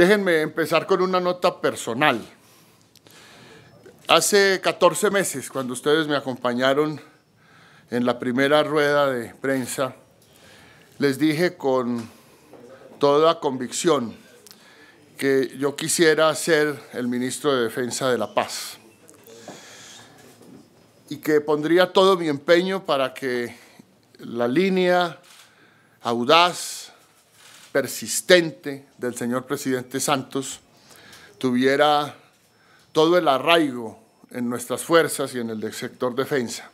Déjenme empezar con una nota personal. Hace 14 meses, cuando ustedes me acompañaron en la primera rueda de prensa, les dije con toda convicción que yo quisiera ser el ministro de Defensa de la Paz y que pondría todo mi empeño para que la línea audaz, persistente del señor presidente Santos tuviera todo el arraigo en nuestras fuerzas y en el del sector defensa,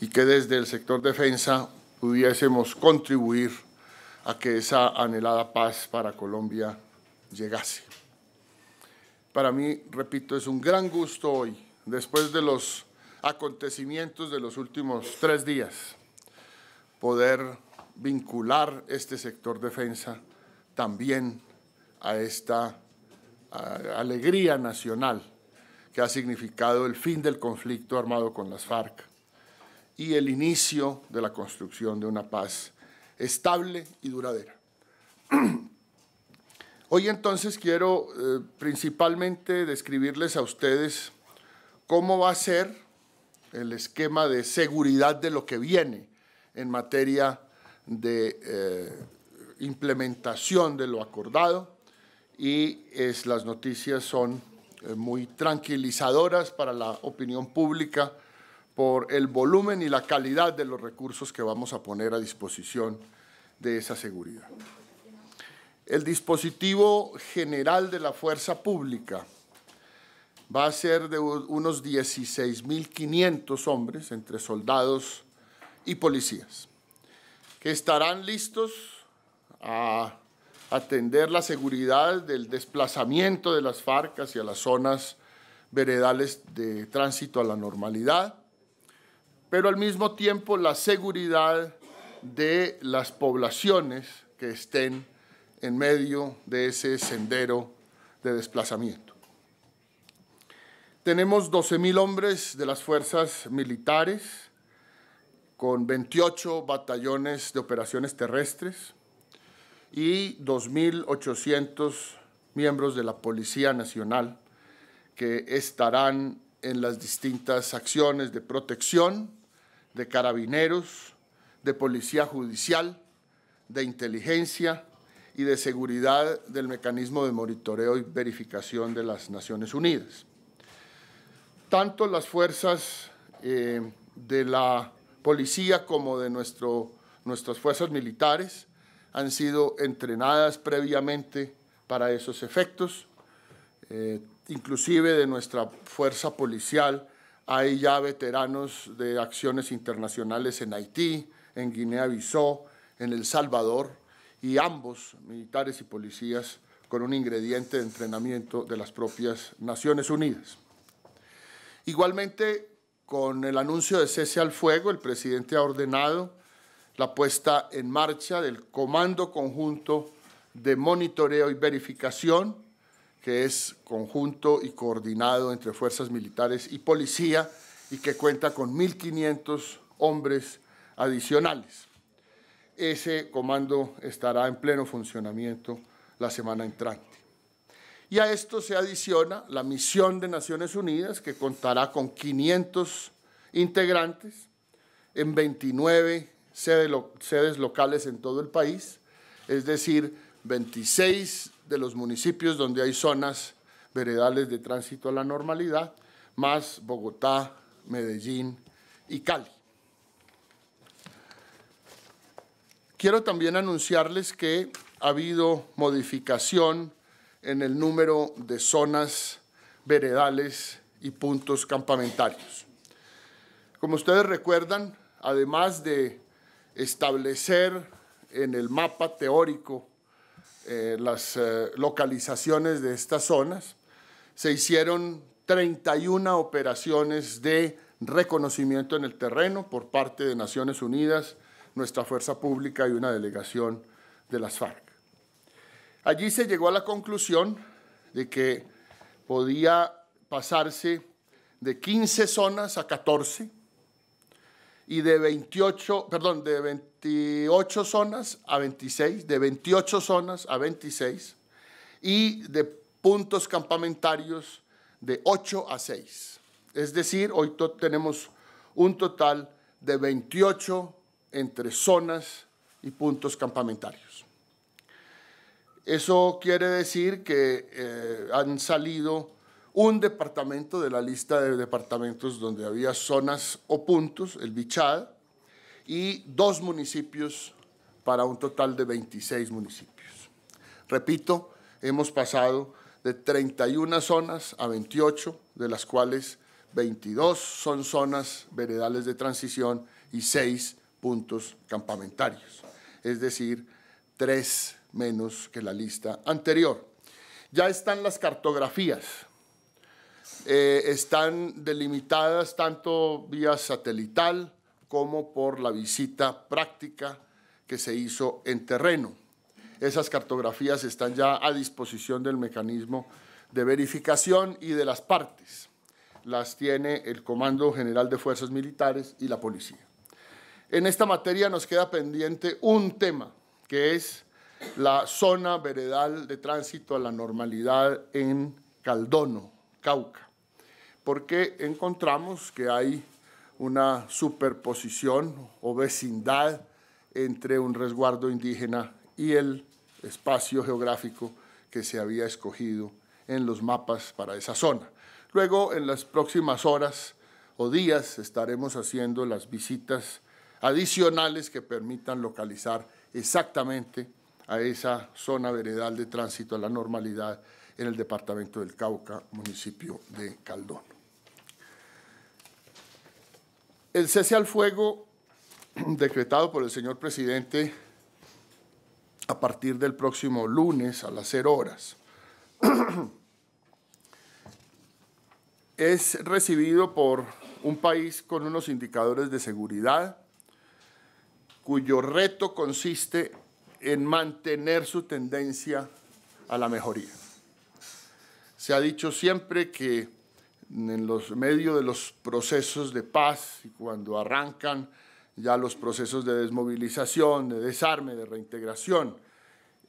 y que desde el sector defensa pudiésemos contribuir a que esa anhelada paz para Colombia llegase. Para mí, repito, es un gran gusto hoy, después de los acontecimientos de los últimos tres días, poder vincular este sector defensa también a esta alegría nacional que ha significado el fin del conflicto armado con las FARC y el inicio de la construcción de una paz estable y duradera. Hoy entonces quiero eh, principalmente describirles a ustedes cómo va a ser el esquema de seguridad de lo que viene en materia de eh, implementación de lo acordado y las noticias son eh, muy tranquilizadoras para la opinión pública por el volumen y la calidad de los recursos que vamos a poner a disposición de esa seguridad. El dispositivo general de la fuerza pública va a ser de unos 16.500 hombres entre soldados y policías que estarán listos a atender la seguridad del desplazamiento de las y a las zonas veredales de tránsito a la normalidad, pero al mismo tiempo la seguridad de las poblaciones que estén en medio de ese sendero de desplazamiento. Tenemos 12.000 hombres de las fuerzas militares, con 28 batallones de operaciones terrestres y 2.800 miembros de la Policía Nacional que estarán en las distintas acciones de protección, de carabineros, de policía judicial, de inteligencia y de seguridad del mecanismo de monitoreo y verificación de las Naciones Unidas. Tanto las fuerzas eh, de la policía como de nuestro, nuestras fuerzas militares han sido entrenadas previamente para esos efectos. Eh, inclusive de nuestra fuerza policial hay ya veteranos de acciones internacionales en Haití, en Guinea-Bissau, en El Salvador, y ambos, militares y policías, con un ingrediente de entrenamiento de las propias Naciones Unidas. Igualmente, con el anuncio de cese al fuego, el presidente ha ordenado la puesta en marcha del Comando Conjunto de Monitoreo y Verificación, que es conjunto y coordinado entre fuerzas militares y policía y que cuenta con 1.500 hombres adicionales. Ese comando estará en pleno funcionamiento la semana entrante. Y a esto se adiciona la misión de Naciones Unidas, que contará con 500 integrantes en 29 sedes locales en todo el país, es decir, 26 de los municipios donde hay zonas veredales de tránsito a la normalidad, más Bogotá, Medellín y Cali. Quiero también anunciarles que ha habido modificación en el número de zonas veredales y puntos campamentarios. Como ustedes recuerdan, además de establecer en el mapa teórico eh, las eh, localizaciones de estas zonas, se hicieron 31 operaciones de reconocimiento en el terreno por parte de Naciones Unidas, nuestra fuerza pública y una delegación de las FARC. Allí se llegó a la conclusión de que podía pasarse de 15 zonas a 14 y de 28, perdón, de 28 zonas a 26, de 28 zonas a 26 y de puntos campamentarios de 8 a 6. Es decir, hoy tenemos un total de 28 entre zonas y puntos campamentarios. Eso quiere decir que eh, han salido un departamento de la lista de departamentos donde había zonas o puntos, el Bichad, y dos municipios para un total de 26 municipios. Repito, hemos pasado de 31 zonas a 28, de las cuales 22 son zonas veredales de transición y 6 puntos campamentarios, es decir, 3 menos que la lista anterior. Ya están las cartografías. Eh, están delimitadas tanto vía satelital como por la visita práctica que se hizo en terreno. Esas cartografías están ya a disposición del mecanismo de verificación y de las partes. Las tiene el Comando General de Fuerzas Militares y la Policía. En esta materia nos queda pendiente un tema, que es la zona veredal de tránsito a la normalidad en Caldono, Cauca, porque encontramos que hay una superposición o vecindad entre un resguardo indígena y el espacio geográfico que se había escogido en los mapas para esa zona. Luego, en las próximas horas o días, estaremos haciendo las visitas adicionales que permitan localizar exactamente a esa zona veredal de tránsito a la normalidad en el departamento del Cauca, municipio de Caldón. El cese al fuego decretado por el señor presidente a partir del próximo lunes a las 0 horas es recibido por un país con unos indicadores de seguridad cuyo reto consiste en mantener su tendencia a la mejoría. Se ha dicho siempre que en los medios de los procesos de paz, y cuando arrancan ya los procesos de desmovilización, de desarme, de reintegración,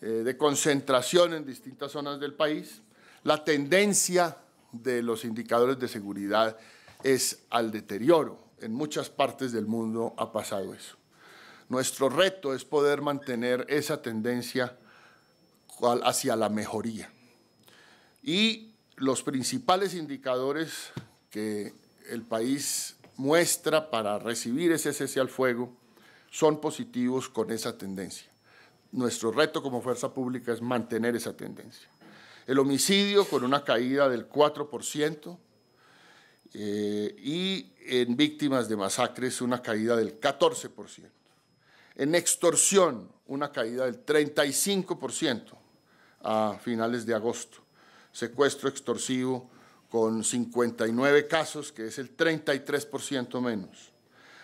eh, de concentración en distintas zonas del país, la tendencia de los indicadores de seguridad es al deterioro. En muchas partes del mundo ha pasado eso. Nuestro reto es poder mantener esa tendencia hacia la mejoría. Y los principales indicadores que el país muestra para recibir ese cese al fuego son positivos con esa tendencia. Nuestro reto como fuerza pública es mantener esa tendencia. El homicidio con una caída del 4% eh, y en víctimas de masacres una caída del 14%. En extorsión, una caída del 35% a finales de agosto. Secuestro extorsivo con 59 casos, que es el 33% menos.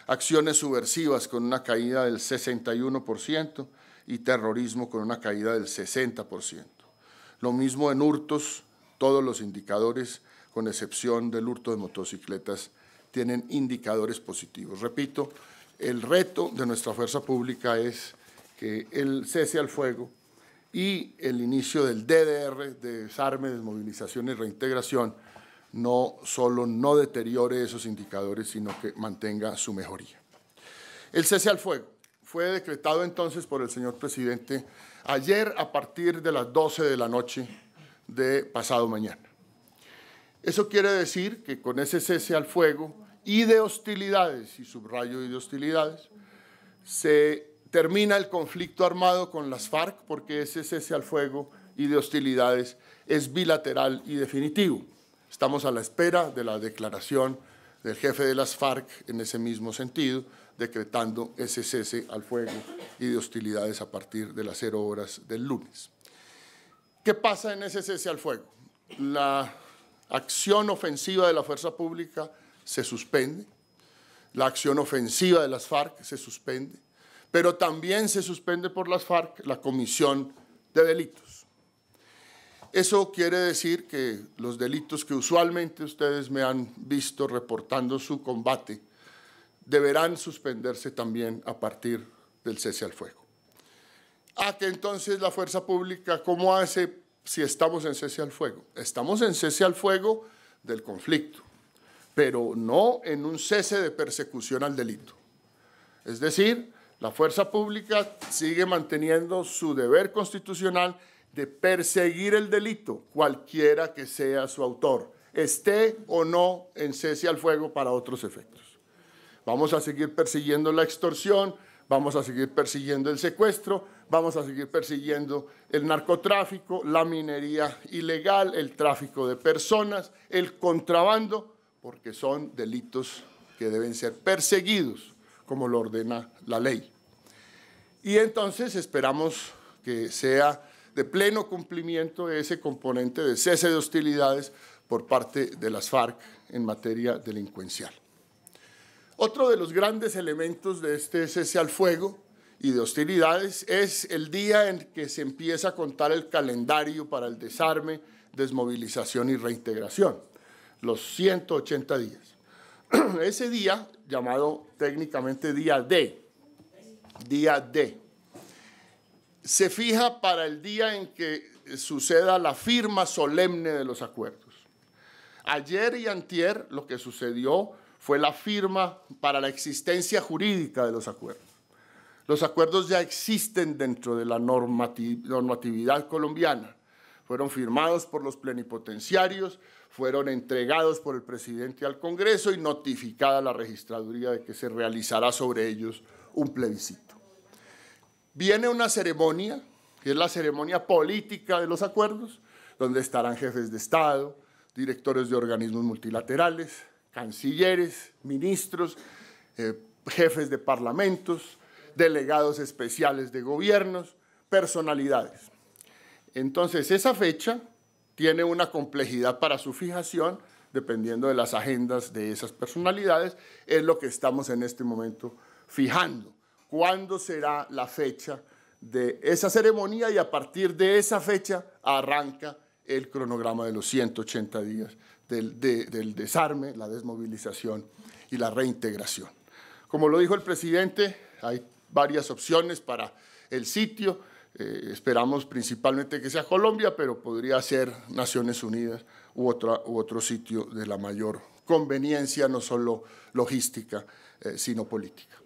Acciones subversivas con una caída del 61% y terrorismo con una caída del 60%. Lo mismo en hurtos, todos los indicadores, con excepción del hurto de motocicletas, tienen indicadores positivos. Repito, el reto de nuestra fuerza pública es que el cese al fuego y el inicio del DDR, de desarme, desmovilización y reintegración, no solo no deteriore esos indicadores, sino que mantenga su mejoría. El cese al fuego fue decretado entonces por el señor presidente ayer a partir de las 12 de la noche de pasado mañana. Eso quiere decir que con ese cese al fuego y de hostilidades, y subrayo y de hostilidades, se termina el conflicto armado con las FARC porque ese cese al fuego y de hostilidades es bilateral y definitivo. Estamos a la espera de la declaración del jefe de las FARC en ese mismo sentido, decretando ese cese al fuego y de hostilidades a partir de las cero horas del lunes. ¿Qué pasa en ese cese al fuego? La acción ofensiva de la fuerza pública se suspende, la acción ofensiva de las FARC se suspende, pero también se suspende por las FARC la comisión de delitos. Eso quiere decir que los delitos que usualmente ustedes me han visto reportando su combate deberán suspenderse también a partir del cese al fuego. ¿A que entonces la fuerza pública cómo hace si estamos en cese al fuego? Estamos en cese al fuego del conflicto pero no en un cese de persecución al delito. Es decir, la fuerza pública sigue manteniendo su deber constitucional de perseguir el delito, cualquiera que sea su autor, esté o no en cese al fuego para otros efectos. Vamos a seguir persiguiendo la extorsión, vamos a seguir persiguiendo el secuestro, vamos a seguir persiguiendo el narcotráfico, la minería ilegal, el tráfico de personas, el contrabando porque son delitos que deben ser perseguidos como lo ordena la ley. Y entonces esperamos que sea de pleno cumplimiento ese componente de cese de hostilidades por parte de las FARC en materia delincuencial. Otro de los grandes elementos de este cese al fuego y de hostilidades es el día en que se empieza a contar el calendario para el desarme, desmovilización y reintegración los 180 días. Ese día, llamado técnicamente día D, día D, se fija para el día en que suceda la firma solemne de los acuerdos. Ayer y antier lo que sucedió fue la firma para la existencia jurídica de los acuerdos. Los acuerdos ya existen dentro de la normatividad colombiana fueron firmados por los plenipotenciarios, fueron entregados por el presidente al Congreso y notificada la registraduría de que se realizará sobre ellos un plebiscito. Viene una ceremonia, que es la ceremonia política de los acuerdos, donde estarán jefes de Estado, directores de organismos multilaterales, cancilleres, ministros, eh, jefes de parlamentos, delegados especiales de gobiernos, personalidades. Entonces, esa fecha tiene una complejidad para su fijación, dependiendo de las agendas de esas personalidades, es lo que estamos en este momento fijando. ¿Cuándo será la fecha de esa ceremonia? Y a partir de esa fecha arranca el cronograma de los 180 días del, desarme, la desmovilización y la reintegración. Como lo dijo el presidente, hay varias opciones para el sitio eh, esperamos principalmente que sea Colombia, pero podría ser Naciones Unidas u, u otro sitio de la mayor conveniencia, no solo logística, eh, sino política.